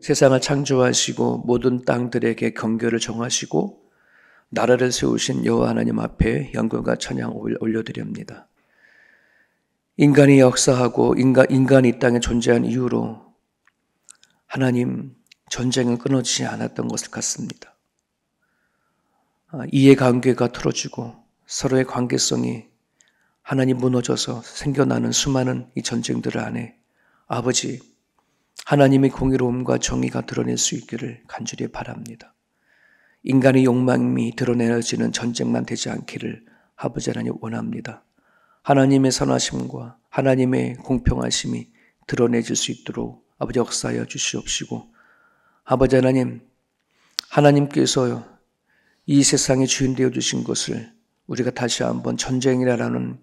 세상을 창조하시고 모든 땅들에게 경계를 정하시고 나라를 세우신 여호와 하나님 앞에 영광과 찬양 올려드립니다. 인간이 역사하고 인간, 인간이 이 땅에 존재한 이유로 하나님 전쟁은 끊어지지 않았던 것을 같습니다. 아, 이해관계가 틀어지고 서로의 관계성이 하나님 무너져서 생겨나는 수많은 이 전쟁들 안에 아버지 하나님의 공의로움과 정의가 드러낼 수 있기를 간절히 바랍니다. 인간의 욕망이 드러내지는 전쟁만 되지 않기를 아버지 하나님 원합니다. 하나님의 선하심과 하나님의 공평하심이 드러내질 수 있도록 아버지 역사하여 주시옵시고 아버지 하나님 하나님께서 이 세상의 주인 되어 주신 것을 우리가 다시 한번 전쟁이라는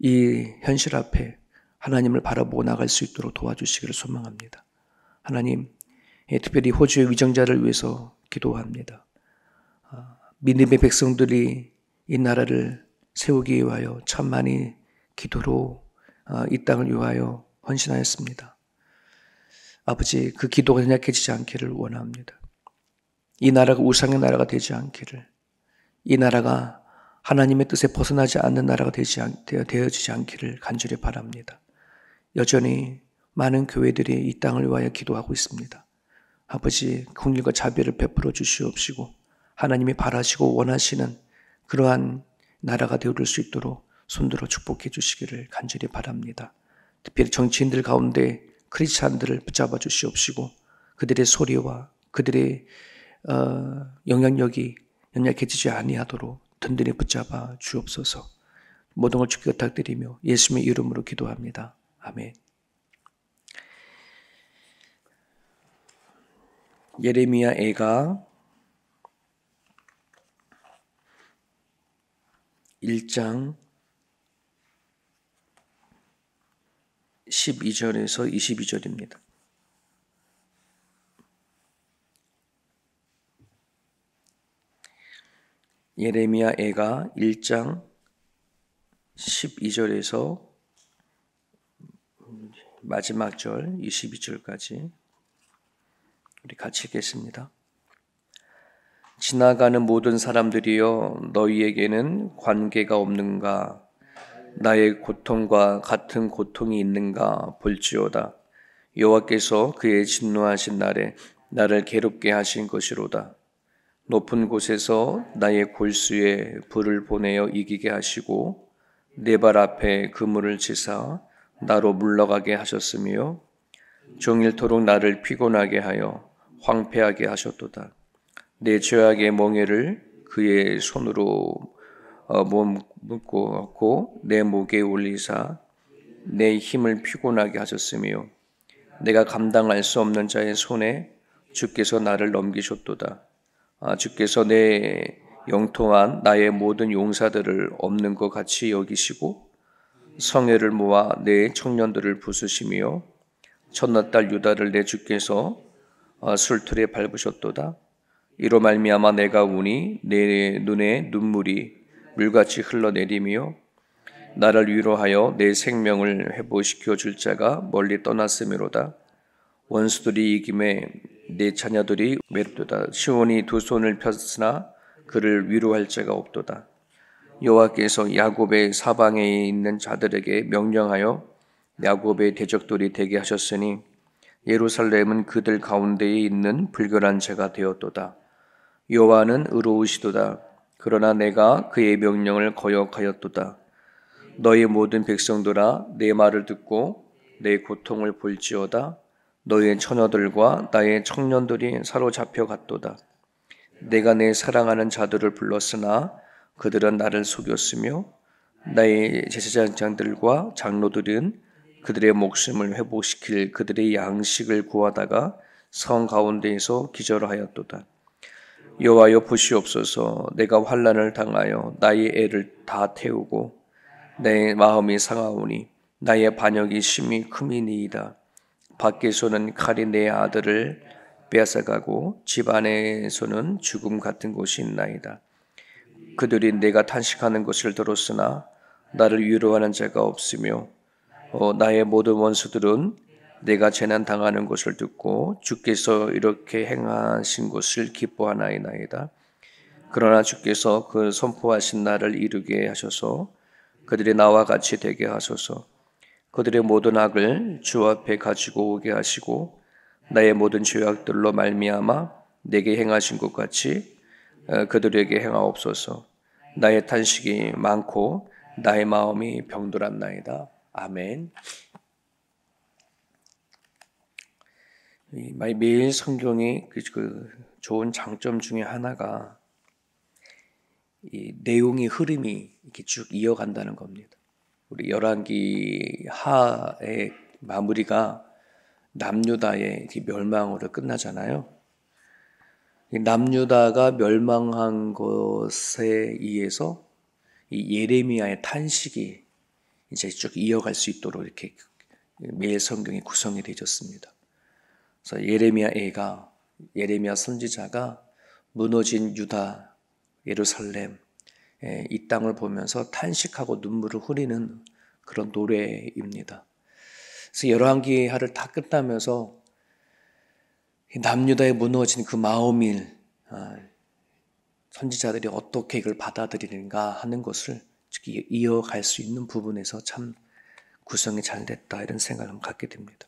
이 현실 앞에 하나님을 바라보고 나갈 수 있도록 도와주시기를 소망합니다. 하나님, 예, 특별히 호주의 위정자를 위해서 기도합니다. 아, 믿음의 백성들이 이 나라를 세우기 위하여 참 많이 기도로 아, 이 땅을 위하여 헌신하였습니다. 아버지, 그 기도가 연약해지지 않기를 원합니다. 이 나라가 우상의 나라가 되지 않기를, 이 나라가 하나님의 뜻에 벗어나지 않는 나라가 되지 않, 되어지지 않기를 간절히 바랍니다. 여전히 많은 교회들이 이 땅을 위하여 기도하고 있습니다. 아버지, 국률과 자비를 베풀어 주시옵시고 하나님이 바라시고 원하시는 그러한 나라가 되어줄 수 있도록 손들어 축복해 주시기를 간절히 바랍니다. 특별히 정치인들 가운데 크리스찬들을 붙잡아 주시옵시고 그들의 소리와 그들의 어, 영향력이 연약해지지 아니하도록 든든히 붙잡아 주옵소서 모든 걸 주께 부탁드리며 예수님의 이름으로 기도합니다. 아멘. 예레미야 애가 1장 12절에서 22절입니다. 예레미야 애가 1장 12절에서 마지막 절 22절까지 우리 같이 읽겠습니다. 지나가는 모든 사람들이여 너희에게는 관계가 없는가 나의 고통과 같은 고통이 있는가 볼지어다 여호와께서 그의 진노하신 날에 나를 괴롭게 하신 것이로다 높은 곳에서 나의 골수에 불을 보내어 이기게 하시고 내 발 앞에 그물을 치사 나로 물러가게 하셨으며 종일토록 나를 피곤하게 하여 황폐하게 하셨도다. 내 죄악의 멍에를 그의 손으로 어, 몸고내 목에 올리사 내 힘을 피곤하게 하셨으며 내가 감당할 수 없는 자의 손에 주께서 나를 넘기셨도다. 아, 주께서 내 영통한 나의 모든 용사들을 없는 것 같이 여기시고 성회를 모아 내 청년들을 부수시며 첫날 딸 유다를 내 주께서 아, 술틀에 밟으셨도다. 이로 말미암아 내가 우니 내 눈에 눈물이 물같이 흘러내리며 나를 위로하여 내 생명을 회복시켜 줄 자가 멀리 떠났음이로다. 원수들이 이김에 내 자녀들이 외롭도다. 시온이 두 손을 폈으나 그를 위로할 자가 없도다. 여호와께서 야곱의 사방에 있는 자들에게 명령하여 야곱의 대적들이 되게 하셨으니 예루살렘은 그들 가운데에 있는 불결한 죄가 되었도다. 여호와는 의로우시도다. 그러나 내가 그의 명령을 거역하였도다. 너희 모든 백성들아 내 말을 듣고 내 고통을 볼지어다. 너의 처녀들과 나의 청년들이 사로잡혀 갔도다. 내가 내 사랑하는 자들을 불렀으나 그들은 나를 속였으며 나의 제사장들과 장로들은 그들의 목숨을 회복시킬 그들의 양식을 구하다가 성 가운데에서 기절하였도다. 여호와여 보시옵소서 내가 환란을 당하여 나의 애를 다 태우고 내 마음이 상하오니 나의 반역이 심히 크이니이다 밖에서는 칼이 내 아들을 빼앗아가고 집 안에서는 죽음 같은 곳이 있나이다. 그들이 내가 탄식하는 것을 들었으나 나를 위로하는 자가 없으며 어, 나의 모든 원수들은 내가 재난 당하는 것을 듣고 주께서 이렇게 행하신 것을 기뻐하나이나이다. 그러나 주께서 그 선포하신 날을 이루게 하셔서 그들이 나와 같이 되게 하소서. 그들의 모든 악을 주 앞에 가지고 오게 하시고 나의 모든 죄악들로 말미암아 내게 행하신 것 같이 어, 그들에게 행하옵소서. 나의 탄식이 많고 나의 마음이 병들었나이다. 아멘. 매일 성경이 그, 그 좋은 장점 중에 하나가 이 내용이 흐름이 이렇게 쭉 이어간다는 겁니다. 우리 열왕기 하의 마무리가 남유다의 멸망으로 끝나잖아요. 남유다가 멸망한 것에 의해서 이 예레미야의 탄식이 이제 쭉 이어갈 수 있도록 이렇게 매일 성경이 구성이 되졌습니다. 어 그래서 예레미야애가 예레미야 선지자가 무너진 유다, 예루살렘 이 땅을 보면서 탄식하고 눈물을 흐리는 그런 노래입니다. 그래서 열왕기하를 다 끝나면서 남유다에 무너진 그 마음일 아, 선지자들이 어떻게 이걸 받아들이는가 하는 것을 이어갈 수 있는 부분에서 참 구성이 잘 됐다 이런 생각을 갖게 됩니다.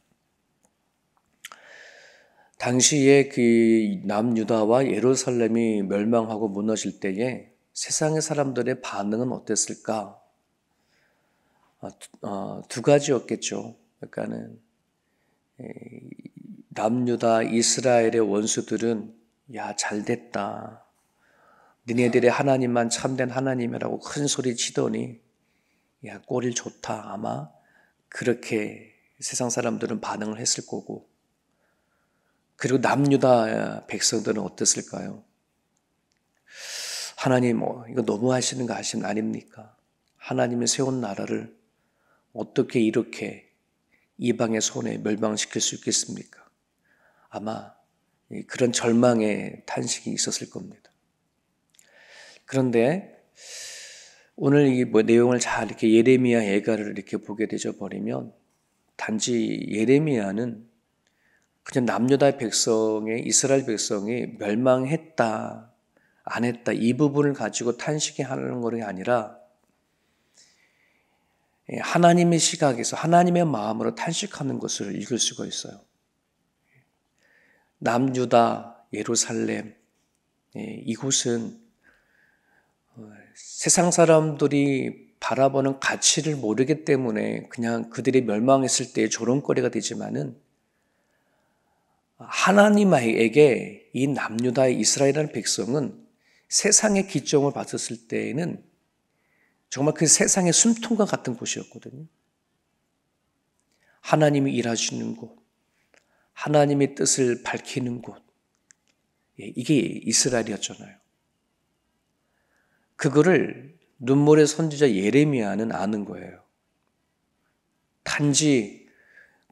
당시에 그 남유다와 예루살렘이 멸망하고 무너질 때에 세상의 사람들의 반응은 어땠을까? 아, 아, 두 가지였겠죠. 그러니까는 남유다 이스라엘의 원수들은 야 잘됐다. 니네들의 하나님만 참된 하나님이라고 큰 소리 치더니 야 꼴이 좋다 아마 그렇게 세상 사람들은 반응을 했을 거고 그리고 남유다 백성들은 어땠을까요? 하나님 뭐, 이거 너무 하시는 거 아심 아닙니까? 하나님이 세운 나라를 어떻게 이렇게 이방의 손에 멸망시킬 수 있겠습니까? 아마 그런 절망의 탄식이 있었을 겁니다. 그런데 오늘 이 뭐 내용을 잘 이렇게 예레미야 예가를 이렇게 보게 되져 버리면 단지 예레미야는 그냥 남녀다 백성의 이스라엘 백성이 멸망했다 안 했다 이 부분을 가지고 탄식이 하는 것이 아니라 예, 하나님의 시각에서 하나님의 마음으로 탄식하는 것을 읽을 수가 있어요. 남유다, 예루살렘, 예, 이곳은 어, 세상 사람들이 바라보는 가치를 모르기 때문에 그냥 그들이 멸망했을 때의 조롱거리가 되지만은 하나님에게 이 남유다의 이스라엘이라는 백성은 세상의 기점을 받았을 때에는 정말 그 세상의 숨통과 같은 곳이었거든요. 하나님이 일하시는 곳, 하나님의 뜻을 밝히는 곳. 예, 이게 이스라엘이었잖아요. 그거를 눈물의 선지자 예레미야는 아는 거예요. 단지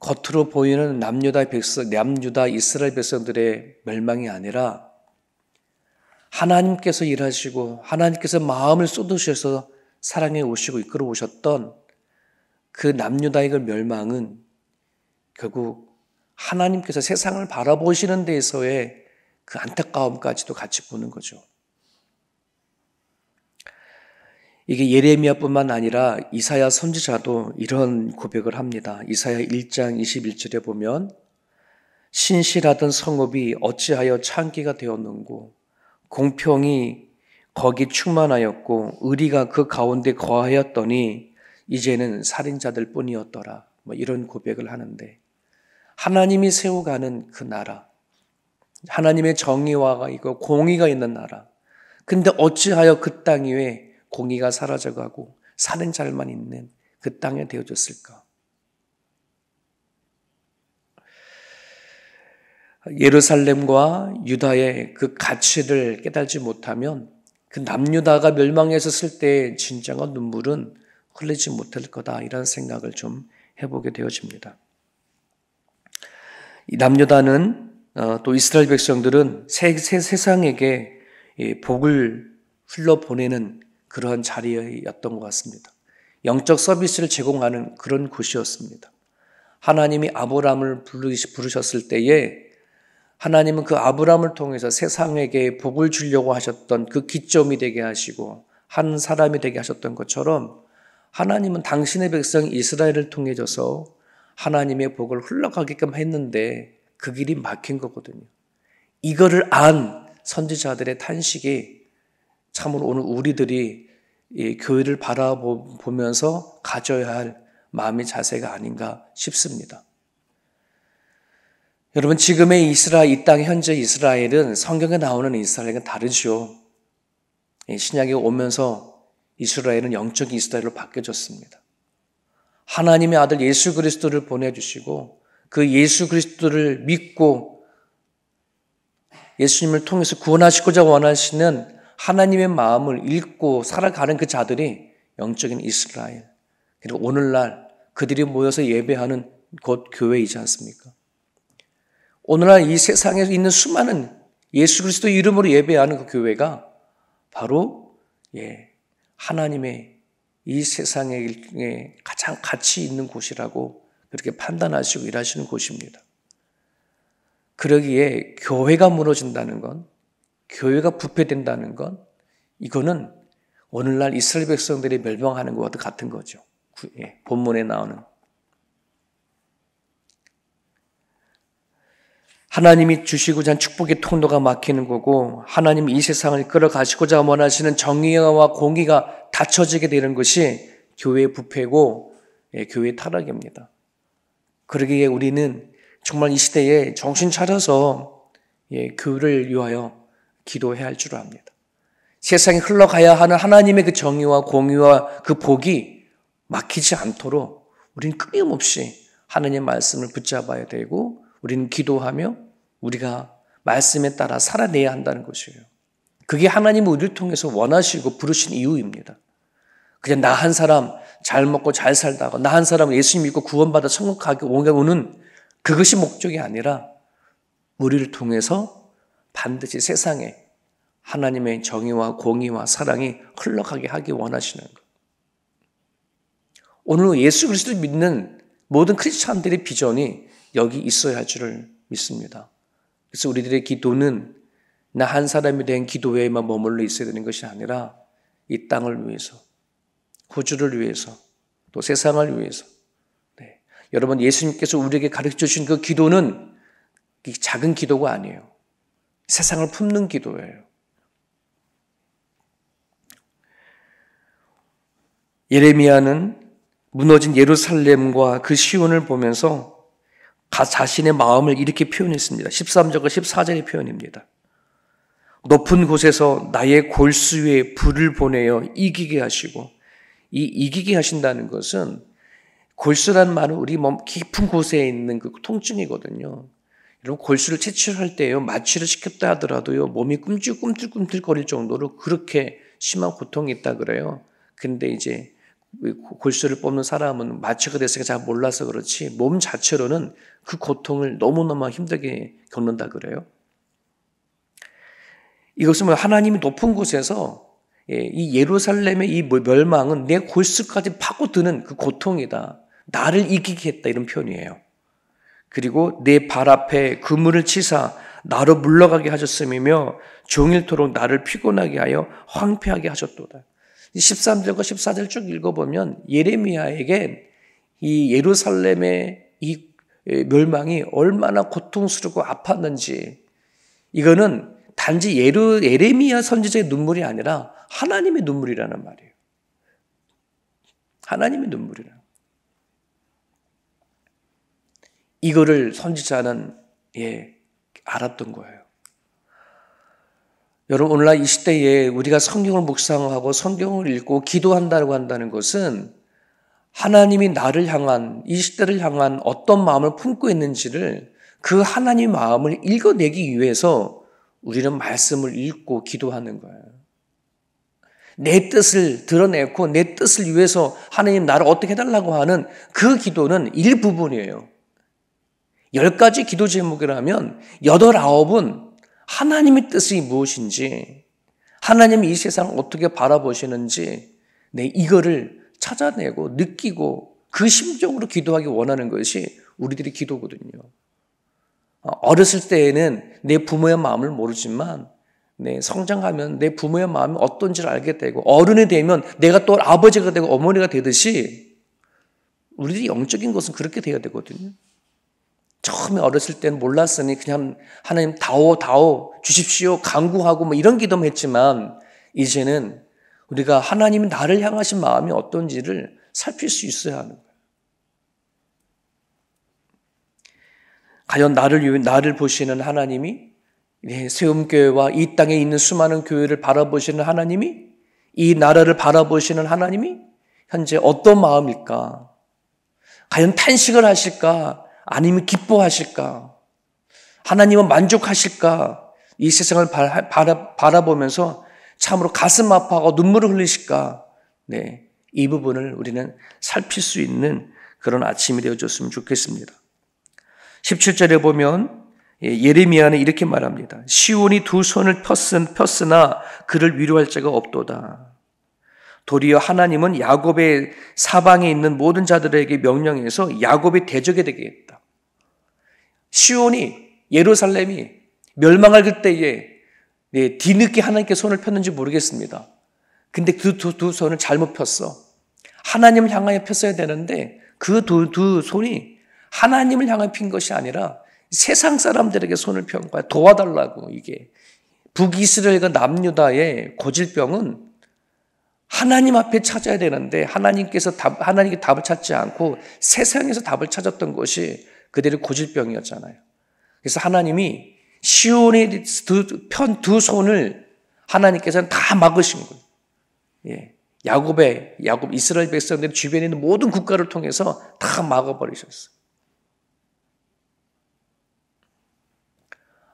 겉으로 보이는 남유다 백성, 남유다 이스라엘 백성들의 멸망이 아니라 하나님께서 일하시고 하나님께서 마음을 쏟으셔서 사랑해 오시고 이끌어 오셨던 그 남유다의 멸망은 결국 하나님께서 세상을 바라보시는 데에서의 그 안타까움까지도 같이 보는 거죠. 이게 예레미야뿐만 아니라 이사야 선지자도 이런 고백을 합니다. 이사야 1장 21절에 보면 신실하던 성읍이 어찌하여 창기가 되었는고 공평이 거기 충만하였고 의리가 그 가운데 거하였더니 이제는 살인자들 뿐이었더라. 뭐 이런 고백을 하는데 하나님이 세우가는 그 나라, 하나님의 정의와 이거 공의가 있는 나라. 근데 어찌하여 그땅 위에 공의가 사라져가고 살인잘만 있는 그 땅에 되어졌을까? 예루살렘과 유다의 그 가치를 깨달지 못하면 그 남유다가 멸망했었을 때 진정한 눈물은 흘리지 못할 거다 이런 생각을 좀 해보게 되어집니다. 남녀다는 어, 또 이스라엘 백성들은 세, 세, 세상에게 복을 흘러보내는 그러한 자리였던 것 같습니다. 영적 서비스를 제공하는 그런 곳이었습니다. 하나님이 아브라함을 부르셨을 때에 하나님은 그아브라함을 통해서 세상에게 복을 주려고 하셨던 그 기점이 되게 하시고 한 사람이 되게 하셨던 것처럼 하나님은 당신의 백성 이스라엘을 통해져서 하나님의 복을 흘러가게끔 했는데 그 길이 막힌 거거든요. 이거를 안 선지자들의 탄식이 참으로 오늘 우리들이 교회를 바라보면서 가져야 할 마음의 자세가 아닌가 싶습니다. 여러분 지금의 이스라엘 이땅 현재 이스라엘은 성경에 나오는 이스라엘과 다르죠. 신약이 오면서 이스라엘은 영적 이스라엘로 바뀌어졌습니다. 하나님의 아들 예수 그리스도를 보내주시고 그 예수 그리스도를 믿고 예수님을 통해서 구원하시고자 원하시는 하나님의 마음을 읽고 살아가는 그 자들이 영적인 이스라엘. 그리고 오늘날 그들이 모여서 예배하는 곧 교회이지 않습니까? 오늘날 이 세상에 있는 수많은 예수 그리스도 이름으로 예배하는 그 교회가 바로 예, 하나님의 이 세상에 가장 가치 있는 곳이라고 그렇게 판단하시고 일하시는 곳입니다. 그러기에 교회가 무너진다는 건, 교회가 부패된다는 건, 이거는 오늘날 이스라엘 백성들이 멸망하는 것과 같은 거죠. 예, 본문에 나오는 하나님이 주시고자 한 축복의 통로가 막히는 거고 하나님이 이 세상을 끌어가시고자 원하시는 정의와 공의가 닫혀지게 되는 것이 교회의 부패고 예, 교회의 타락입니다. 그러기에 우리는 정말 이 시대에 정신 차려서 예, 교회를 위하여 기도해야 할 줄 압니다. 세상이 흘러가야 하는 하나님의 그 정의와 공의와 그 복이 막히지 않도록 우리는 끊임없이 하나님 말씀을 붙잡아야 되고 우리는 기도하며 우리가 말씀에 따라 살아내야 한다는 것이에요. 그게 하나님 우리를 통해서 원하시고 부르신 이유입니다. 그냥 나 한 사람 잘 먹고 잘 살다가 나 한 사람 예수님 믿고 구원받아 천국 하게 오는 그것이 목적이 아니라 우리를 통해서 반드시 세상에 하나님의 정의와 공의와 사랑이 흘러가게 하기 원하시는 것. 오늘 예수 그리스도 믿는 모든 크리스찬들의 비전이 여기 있어야 할 줄을 믿습니다. 그래서 우리들의 기도는 나 한사람이된 기도에만 머물러 있어야 되는 것이 아니라 이 땅을 위해서, 호주를 위해서, 또 세상을 위해서. 네. 여러분, 예수님께서 우리에게 가르쳐 주신 그 기도는 작은 기도가 아니에요. 세상을 품는 기도예요. 예레미야는 무너진 예루살렘과 그 시온을 보면서 자신의 마음을 이렇게 표현했습니다. 13절과 14절의 표현입니다. 높은 곳에서 나의 골수 위에 불을 보내어 이기게 하시고 이 이기게 하신다는 것은 골수란 말은 우리 몸 깊은 곳에 있는 그 통증이거든요. 여러분 골수를 채취할 때요 마취를 시켰다 하더라도요 몸이 꿈틀꿈틀끔찔거릴 정도로 그렇게 심한 고통이 있다 그래요. 근데 이제 골수를 뽑는 사람은 마취가 됐으니잘 몰라서 그렇지 몸 자체로는 그 고통을 너무너무 힘들게 겪는다 그래요. 이것은 뭐 하나님이 높은 곳에서 예, 이 예루살렘의 이 멸망은 내 골수까지 파고드는 그 고통이다. 나를 이기겠다 이런 표현이에요. 그리고 내 발 앞에 그물을 치사 나로 물러가게 하셨음이며 종일토록 나를 피곤하게 하여 황폐하게 하셨도다. 13절과 14절 쭉 읽어보면 예레미야에게 이 예루살렘의 이 멸망이 얼마나 고통스럽고 아팠는지 이거는 단지 예루, 예레미야 선지자의 눈물이 아니라 하나님의 눈물이라는 말이에요. 하나님의 눈물이라. 이거를 선지자는 예, 알았던 거예요. 여러분 오늘날 이 시대에 우리가 성경을 묵상하고 성경을 읽고 기도한다고 한다는 것은 하나님이 나를 향한 이 시대를 향한 어떤 마음을 품고 있는지를 그 하나님 마음을 읽어내기 위해서 우리는 말씀을 읽고 기도하는 거예요. 내 뜻을 드러내고 내 뜻을 위해서 하나님 나를 어떻게 해달라고 하는 그 기도는 일부분이에요. 열 가지 기도 제목이라면 여덟 아홉은 하나님의 뜻이 무엇인지, 하나님이 이 세상을 어떻게 바라보시는지, 네, 이거를 찾아내고 느끼고 그 심정으로 기도하기 원하는 것이 우리들의 기도거든요. 아, 어렸을 때에는 내 부모의 마음을 모르지만 네, 성장하면 내 부모의 마음이 어떤지를 알게 되고 어른이 되면 내가 또 아버지가 되고 어머니가 되듯이 우리들이 영적인 것은 그렇게 돼야 되거든요. 처음에 어렸을 땐 몰랐으니 그냥 하나님 다오 다오 주십시오 강구하고 뭐 이런 기도만 했지만 이제는 우리가 하나님 나를 향하신 마음이 어떤지를 살필 수 있어야 하는 거예요. 과연 나를 나를 보시는 하나님이 세움교회와 이 땅에 있는 수많은 교회를 바라보시는 하나님이 이 나라를 바라보시는 하나님이 현재 어떤 마음일까? 과연 탄식을 하실까? 아니면 기뻐하실까? 하나님은 만족하실까? 이 세상을 바라, 보면서 참으로 가슴 아파하고 눈물을 흘리실까? 네. 이 부분을 우리는 살필 수 있는 그런 아침이 되어줬으면 좋겠습니다. 17절에 보면 예, 예레미야는 이렇게 말합니다. 시온이 두 손을 폈은, 펴쓰나 그를 위로할 자가 없도다. 도리어 하나님은 야곱의 사방에 있는 모든 자들에게 명령해서 야곱의 대적이 되게 시온이 예루살렘이 멸망할 그때에 네, 뒤늦게 하나님께 손을 폈는지 모르겠습니다. 근데 그두두 손을 잘못 폈어. 하나님을 향하여 폈어야 되는데 그두두 손이 하나님을 향하여 핀 것이 아니라 세상 사람들에게 손을 편 거야. 도와달라고 이게 북이스라엘과 남유다의 고질병은 하나님 앞에 찾아야 되는데 하나님께서 답, 하나님께 답을 찾지 않고 세상에서 답을 찾았던 것이 그들의 고질병이었잖아요. 그래서 하나님이 시온의 편두 손을 하나님께서는 다 막으신 거예요. 예. 야곱의 야곱 이스라엘 백성들 주변에 있는 모든 국가를 통해서 다 막아버리셨어요.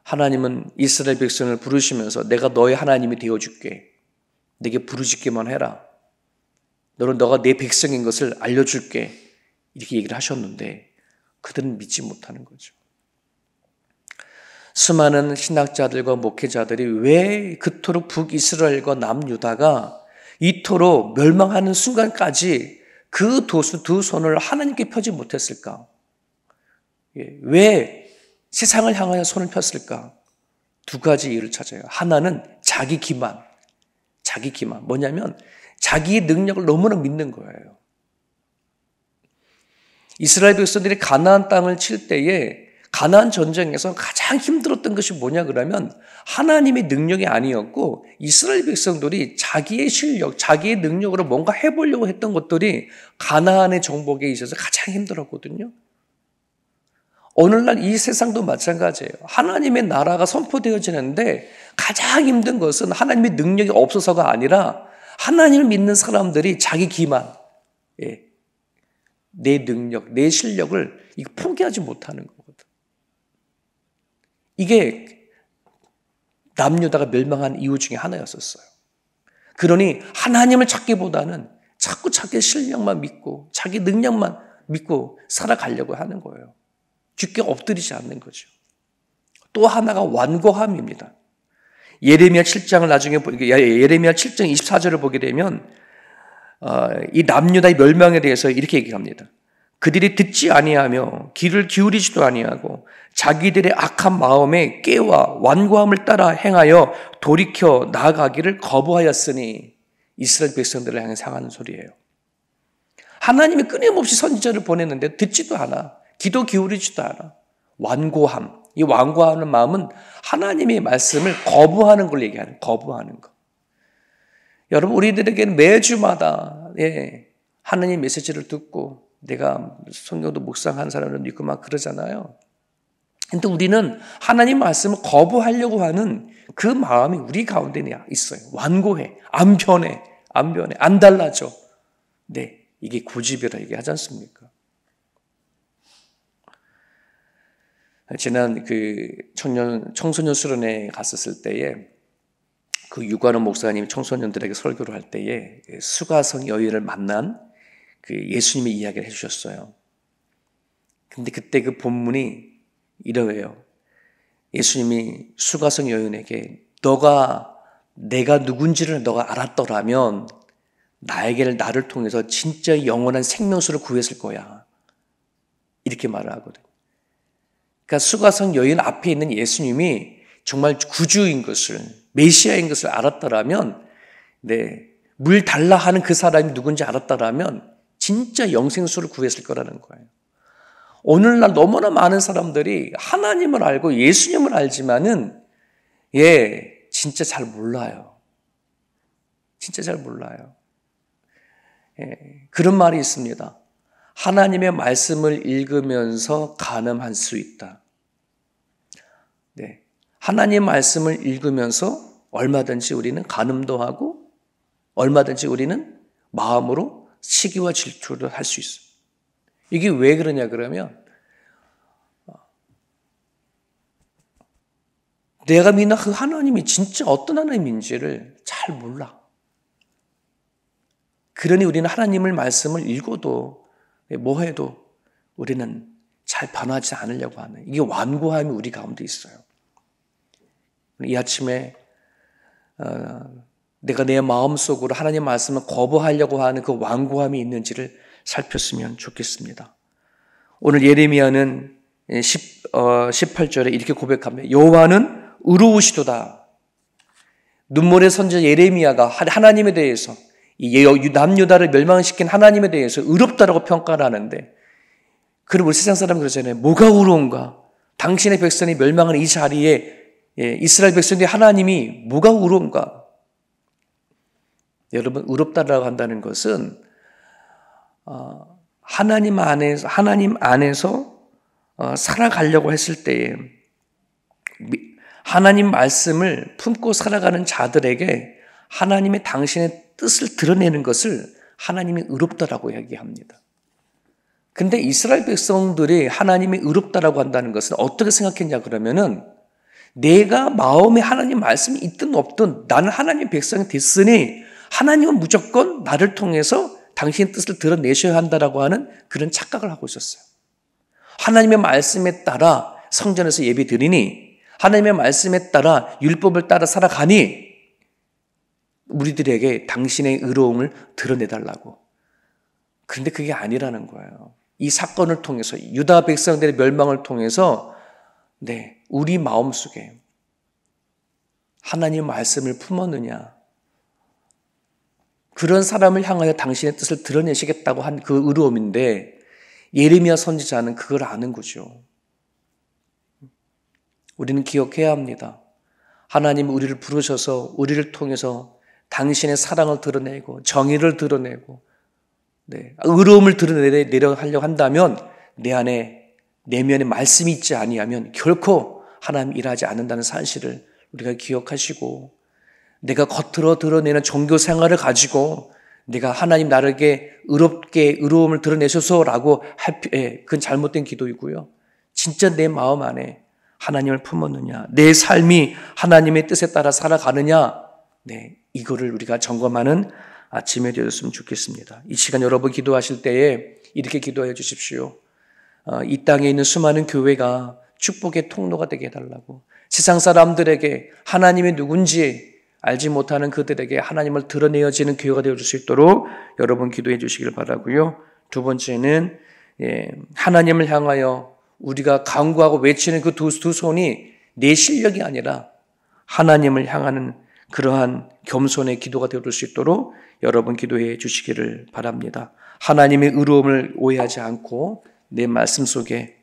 하나님은 이스라엘 백성을 부르시면서 내가 너의 하나님이 되어줄게. 내게 부르짖기만 해라. 너는 너가 내 백성인 것을 알려줄게. 이렇게 얘기를 하셨는데 그들은 믿지 못하는 거죠. 수많은 신학자들과 목회자들이 왜 그토록 북이스라엘과 남유다가 이토록 멸망하는 순간까지 그 도수 두 손을 하나님께 펴지 못했을까? 예, 왜 세상을 향하여 손을 폈을까? 두 가지 이유를 찾아요. 하나는 자기 기만. 자기 기만. 뭐냐면 자기의 능력을 너무나 믿는 거예요. 이스라엘 백성들이 가나안 땅을 칠 때에 가나안 전쟁에서 가장 힘들었던 것이 뭐냐 그러면 하나님의 능력이 아니었고 이스라엘 백성들이 자기의 실력, 자기의 능력으로 뭔가 해보려고 했던 것들이 가나안의 정복에 있어서 가장 힘들었거든요. 오늘날 이 세상도 마찬가지예요. 하나님의 나라가 선포되어지는데 가장 힘든 것은 하나님의 능력이 없어서가 아니라 하나님을 믿는 사람들이 자기 기만, 예. 내 능력, 내 실력을 포기하지 못하는 거거든. 이게 남유다가 멸망한 이유 중에 하나였었어요. 그러니 하나님을 찾기보다는 자꾸 자기 실력만 믿고 자기 능력만 믿고 살아가려고 하는 거예요. 쉽게 엎드리지 않는 거죠. 또 하나가 완고함입니다. 예레미야 7장을 나중에 예레미야 7장 24절을 보게 되면 어, 이 남유다의 멸망에 대해서 이렇게 얘기합니다. 그들이 듣지 아니하며 귀를 기울이지도 아니하고 자기들의 악한 마음에 깨와 완고함을 따라 행하여 돌이켜 나아가기를 거부하였으니 이스라엘 백성들을 향해 상하는 소리예요. 하나님이 끊임없이 선지자를 보냈는데 듣지도 않아. 기도 기울이지도 않아. 완고함. 이 완고하는 마음은 하나님의 말씀을 거부하는 걸 얘기하는 거부하는 거. 여러분 우리들에게 매주마다 예, 하느님 메시지를 듣고 내가 성경도 묵상한 사람을 믿고 막 그러잖아요. 근데 우리는 하나님 말씀을 거부하려고 하는 그 마음이 우리 가운데 있어요. 완고해, 안 변해, 안 변해, 안 달라져. 네, 이게 고집이라 얘기하지 않습니까? 지난 그 청년 청소년 수련회 갔었을 때에 그 유관원 목사님이 청소년들에게 설교를 할 때에 수가성 여인을 만난 그 예수님의 이야기를 해주셨어요. 근데 그때 그 본문이 이러해요. 예수님이 수가성 여인에게 너가 내가 누군지를 너가 알았더라면 나에게 나를 통해서 진짜 영원한 생명수를 구했을 거야. 이렇게 말을 하거든. 그러니까 수가성 여인 앞에 있는 예수님이 정말 구주인 것을 메시아인 것을 알았더라면, 네, 물 달라 하는 그 사람이 누군지 알았더라면, 진짜 영생수를 구했을 거라는 거예요. 오늘날 너무나 많은 사람들이 하나님을 알고 예수님을 알지만은, 예, 진짜 잘 몰라요. 진짜 잘 몰라요. 예, 그런 말이 있습니다. 하나님의 말씀을 읽으면서 가늠할 수 있다. 네. 하나님 말씀을 읽으면서 얼마든지 우리는 가늠도 하고 얼마든지 우리는 마음으로 시기와 질투를 할 수 있어요. 이게 왜 그러냐 그러면 내가 믿는 그 하나님이 진짜 어떤 하나님인지를 잘 몰라. 그러니 우리는 하나님을 말씀을 읽어도 뭐 해도 우리는 잘 변하지 않으려고 하는 이게 완고함이 우리 가운데 있어요. 이 아침에 어, 내가 내 마음 속으로 하나님 말씀을 거부하려고 하는 그 완고함이 있는지를 살폈으면 좋겠습니다. 오늘 예레미야는 10, 예, 어, 18절에 이렇게 고백합니다. 여호와는 의로우시도다. 눈물의 선지 예레미야가 하나님에 대해서 남유다를 멸망시킨 하나님에 대해서 의롭다라고 평가를 하는데 그럼 우리 세상 사람 그러잖아요. 뭐가 의로운가? 당신의 백성이 멸망한 이 자리에 예, 이스라엘 백성들이 하나님이 뭐가 의로운가? 여러분, 의롭다라고 한다는 것은, 어, 하나님 안에서, 하나님 안에서 어, 살아가려고 했을 때에, 하나님 말씀을 품고 살아가는 자들에게 하나님의 당신의 뜻을 드러내는 것을 하나님이 의롭다라고 이야기합니다. 근데 이스라엘 백성들이 하나님이 의롭다라고 한다는 것은 어떻게 생각했냐 그러면은 내가 마음에 하나님 말씀이 있든 없든 나는 하나님 백성이 됐으니 하나님은 무조건 나를 통해서 당신의 뜻을 드러내셔야 한다라고 하는 그런 착각을 하고 있었어요. 하나님의 말씀에 따라 성전에서 예비 드리니 하나님의 말씀에 따라 율법을 따라 살아가니 우리들에게 당신의 의로움을 드러내달라고. 근데 그게 아니라는 거예요. 이 사건을 통해서 유다 백성들의 멸망을 통해서 네, 우리 마음속에 하나님 말씀을 품었느냐? 그런 사람을 향하여 당신의 뜻을 드러내시겠다고 한 그 의로움인데 예레미야 선지자는 그걸 아는 거죠. 우리는 기억해야 합니다. 하나님 우리를 부르셔서 우리를 통해서 당신의 사랑을 드러내고 정의를 드러내고 네, 의로움을 드러내려 하려고 한다면 내 안에 내면에 말씀이 있지 아니하면 결코 하나님 일하지 않는다는 사실을 우리가 기억하시고 내가 겉으로 드러내는 종교 생활을 가지고 내가 하나님 나에게 의롭게 의로움을 드러내셔서라고 할 예, 그건 잘못된 기도이고요. 진짜 내 마음 안에 하나님을 품었느냐, 내 삶이 하나님의 뜻에 따라 살아가느냐, 네 이거를 우리가 점검하는 아침에 되었으면 좋겠습니다. 이 시간 여러분 기도하실 때에 이렇게 기도해 주십시오. 어, 이 땅에 있는 수많은 교회가 축복의 통로가 되게 해달라고 세상 사람들에게 하나님이 누군지 알지 못하는 그들에게 하나님을 드러내어지는 교회가 되어줄 수 있도록 여러분 기도해 주시길 바라고요. 두 번째는 예, 하나님을 향하여 우리가 강구하고 외치는 그두두 손이 내 실력이 아니라 하나님을 향하는 그러한 겸손의 기도가 되어줄 수 있도록 여러분 기도해 주시기를 바랍니다. 하나님의 의로움을 오해하지 않고 내 말씀 속에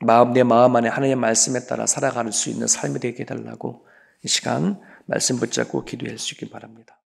마음 내 마음 안에 하나님의 말씀에 따라 살아갈 수 있는 삶이 되게 해달라고 이 시간 말씀 붙잡고 기도할 수 있길 바랍니다.